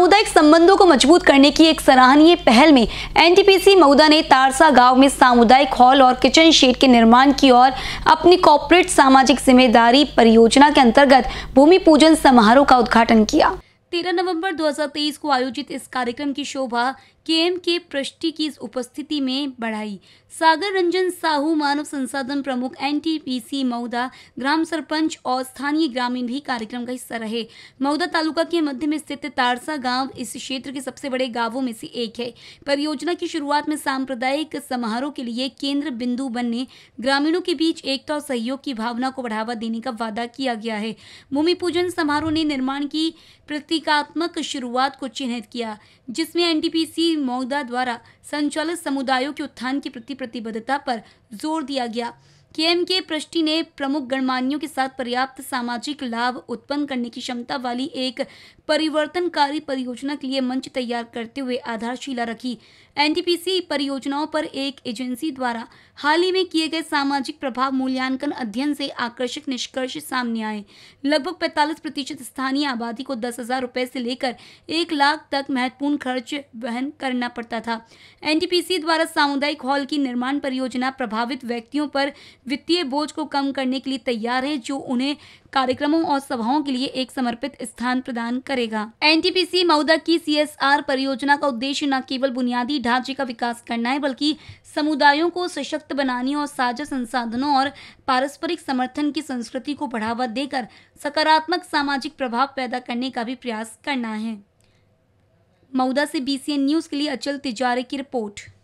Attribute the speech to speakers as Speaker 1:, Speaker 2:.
Speaker 1: सामुदायिक संबंधों को मजबूत करने की एक सराहनीय पहल में एनटीपीसी मऊदा ने तारसा गांव में सामुदायिक हॉल और किचन शेड के निर्माण की और अपनी कॉर्पोरेट सामाजिक जिम्मेदारी परियोजना के अंतर्गत भूमि पूजन समारोह का उद्घाटन किया 13 नवंबर 2023 को आयोजित इस कार्यक्रम की शोभा केएम के पृष्टि की उपस्थिति में बढ़ाई सागर रंजन साहू मानव संसाधन प्रमुख एनटीपीसी मऊदा ग्राम सरपंच और स्थानीय ग्रामीण भी कार्यक्रम का हिस्सा रहे मऊदा तालुका के मध्य में स्थित तारसा गांव इस क्षेत्र के सबसे बड़े गांवों में से एक है परियोजना की शुरुआत में सांप्रदायिक समारोह के लिए केंद्र बिंदु बनने ग्रामीणों के बीच एकता और सहयोग की भावना को बढ़ावा देने का वादा किया गया है भूमि पूजन समारोह ने निर्माण की प्रतीकात्मक शुरुआत को चिन्हित किया जिसमें एनटीपीसी सिंह मोगदा द्वारा संचालित समुदायों के उत्थान के प्रति प्रतिबद्धता पर जोर दिया गया एम के पृष्टि ने प्रमुख गणमान्यों के साथ पर्याप्त सामाजिक लाभ उत्पन्न करने की क्षमता वाली एक परिवर्तनकारी परियोजना के लिए मंच तैयार करते हुए आधारशिला रखी एनटीपीसी परियोजनाओं पर एक एजेंसी द्वारा हाल ही में किए गए सामाजिक प्रभाव मूल्यांकन अध्ययन से आकर्षक निष्कर्ष सामने आए लगभग 45 प्रतिशत स्थानीय आबादी को दस हजार रुपये से लेकर एक लाख तक महत्वपूर्ण खर्च वहन करना पड़ता था एनटीपीसी द्वारा सामुदायिक हॉल की निर्माण परियोजना प्रभावित व्यक्तियों पर वित्तीय बोझ को कम करने के लिए तैयार है जो उन्हें कार्यक्रमों और सभाओं के लिए एक समर्पित स्थान प्रदान करेगा एनटीपीसी मऊदा की सीएसआर परियोजना का उद्देश्य न केवल बुनियादी ढांचे का विकास करना है बल्कि समुदायों को सशक्त बनाने और साझा संसाधनों और पारस्परिक समर्थन की संस्कृति को बढ़ावा देकर सकारात्मक सामाजिक प्रभाव पैदा करने का भी प्रयास करना है मऊदा से बीसीएन न्यूज़ के लिए अचल तिजारे की रिपोर्ट